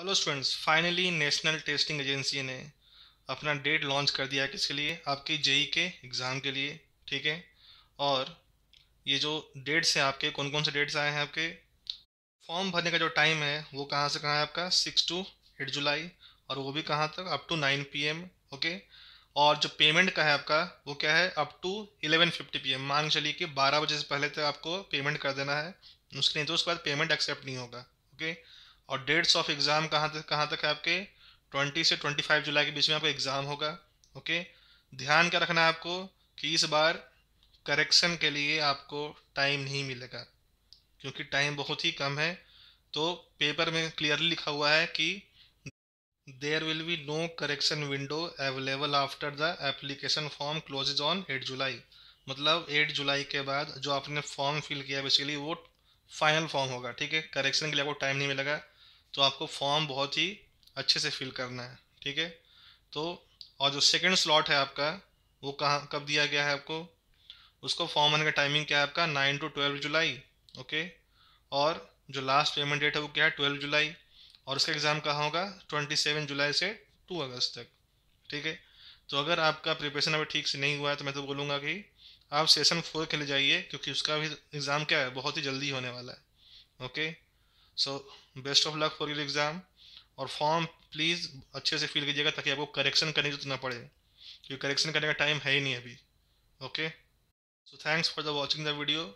hello students finally national testing agency ने अपना date launch कर दिया है किसके लिए आपकी जेई के एग्ज़ाम के लिए ठीक है और ये जो डेट्स हैं आपके कौन कौन से डेट्स आए हैं आपके फॉर्म भरने का जो टाइम है वो कहाँ से कहाँ है आपका सिक्स टू एट जुलाई और वो भी कहाँ तक up to nine P M okay और जो पेमेंट का है आपका वो क्या है up to eleven fifty P M मांग चलिए कि बारह बजे से पहले तक आपको पेमेंट कर देना है उसके नहीं तो उसके बाद पेमेंट एक्सेप्ट नहीं होगा ओके और डेट्स ऑफ एग्ज़ाम कहाँ तक कहाँ तक है आपके ट्वेंटी से ट्वेंटी फाइव जुलाई के बीच में आपका एग्ज़ाम होगा ओके ध्यान क्या रखना है आपको कि इस बार करेक्शन के लिए आपको टाइम नहीं मिलेगा क्योंकि टाइम बहुत ही कम है तो पेपर में क्लियरली लिखा हुआ है कि there will be no correction window available after the application form closes on eight July मतलब एट जुलाई के बाद जो आपने फॉर्म फिल किया बेसिकली वो फाइनल फॉर्म होगा ठीक है करेक्शन के लिए आपको टाइम नहीं मिलेगा तो आपको फॉर्म बहुत ही अच्छे से फिल करना है ठीक है तो और जो सेकेंड स्लॉट है आपका वो कहाँ कब दिया गया है आपको उसको फॉर्म भरने का टाइमिंग क्या है आपका nine to twelve July okay और जो लास्ट पेमेंट डेट है वो क्या है ट्वेल्व जुलाई और उसका एग्ज़ाम कहाँ होगा ट्वेंटी सेवन जुलाई से टू अगस्त तक ठीक है तो अगर आपका प्रिपरेशन अभी ठीक से नहीं हुआ है तो मैं तो बोलूँगा कि आप सेशन फोर के लिए जाइए क्योंकि उसका भी एग्ज़ाम क्या है बहुत ही जल्दी होने वाला है okay so best of luck for your exam और फॉर्म प्लीज़ अच्छे से फिल कीजिएगा ताकि आपको करेक्शन करने की जरूरत ना पड़े क्योंकि करेक्शन करने का टाइम है ही नहीं अभी okay so thanks for the watching the video